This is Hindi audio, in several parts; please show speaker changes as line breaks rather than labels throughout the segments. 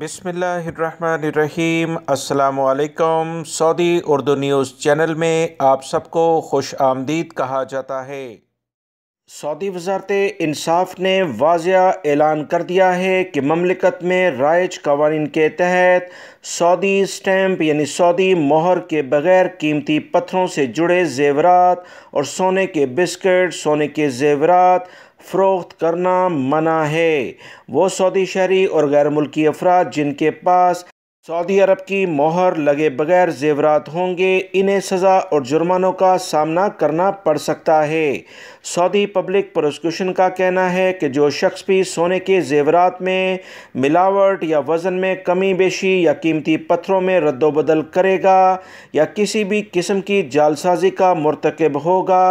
बिसमीम् अल्लाम सऊदी उर्दू न्यूज़ चैनल में आप सबको खुश आमदीद कहा जाता है सऊदी वजारत इंसाफ ने वाजिया ऐलान कर दिया है कि ममलिकत में राइज कवानीन के तहत सऊदी स्टैम्प यानी सऊदी मोहर के बग़ैर कीमती पत्थरों से जुड़े जेवरात और सोने के बिस्किट सोने के जेवरात फ़रोख्त करना मना है वो सऊदी शहरी और गैर मुल्की अफराद जिनके पास सऊदी अरब की मोहर लगे बगैर जेवरात होंगे इन्हें सज़ा और जुर्मानों का सामना करना पड़ सकता है सऊदी पब्लिक प्रोसिक्यूशन का कहना है कि जो शख्स भी सोने के जेवरात में मिलावट या वज़न में कमी बेशी या कीमती पत्थरों में रद्दोबदल करेगा या किसी भी किस्म की जालसाजी का मरतकब होगा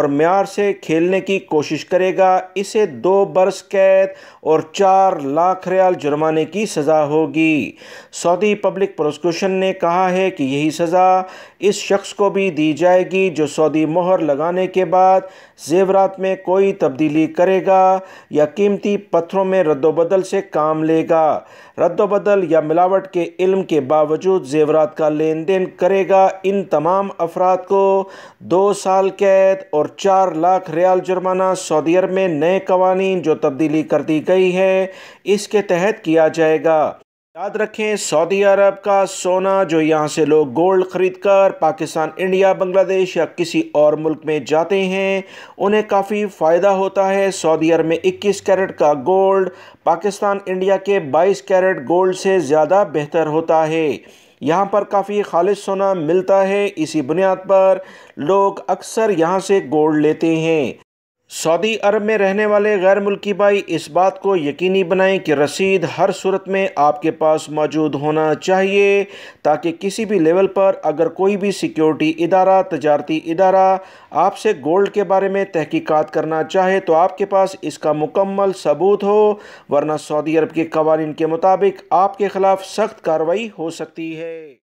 और मैार से खेलने की कोशिश करेगा इसे दो बरस कैद और चार लाख रियाल जुर्माने की सज़ा होगी सऊदी पब्लिक प्रोसिक्यूशन ने कहा है कि यही सज़ा इस शख्स को भी दी जाएगी जो सऊदी मोहर लगाने के बाद जेवरात में कोई तब्दीली करेगा या कीमती पत्थरों में रद्दबदल से काम लेगा रद्दबदल या मिलावट के इल्म के बावजूद जेवरात का लेन देन करेगा इन तमाम अफराद को दो साल कैद और चार लाख रियाल जुर्माना सऊदी अरब में नए कवानी जो तब्दीली कर दी गई है इसके तहत किया जाएगा याद रखें सऊदी अरब का सोना जो यहाँ से लोग गोल्ड ख़रीद कर पाकिस्तान इंडिया बांग्लादेश या किसी और मुल्क में जाते हैं उन्हें काफ़ी फ़ायदा होता है सऊदी अरब में 21 कैरेट का गोल्ड पाकिस्तान इंडिया के 22 कैरेट गोल्ड से ज़्यादा बेहतर होता है यहाँ पर काफ़ी खालिद सोना मिलता है इसी बुनियाद पर लोग अक्सर यहाँ से गोल्ड लेते हैं सऊदी अरब में रहने वाले गैर मुल्की भाई इस बात को यकीनी बनाएं कि रसीद हर सूरत में आपके पास मौजूद होना चाहिए ताकि किसी भी लेवल पर अगर कोई भी सिक्योरिटी इदारा तजारती इदारा आपसे गोल्ड के बारे में तहकीकात करना चाहे तो आपके पास इसका मुकम्मल सबूत हो वरना सऊदी अरब के कवानीन के मुताबिक आपके ख़िलाफ़ सख्त कार्रवाई हो सकती है